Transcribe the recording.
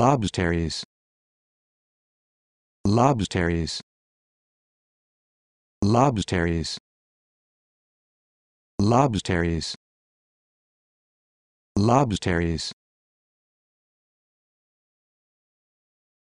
lobsteries lobsteries lobsteries lobsteries lobsteries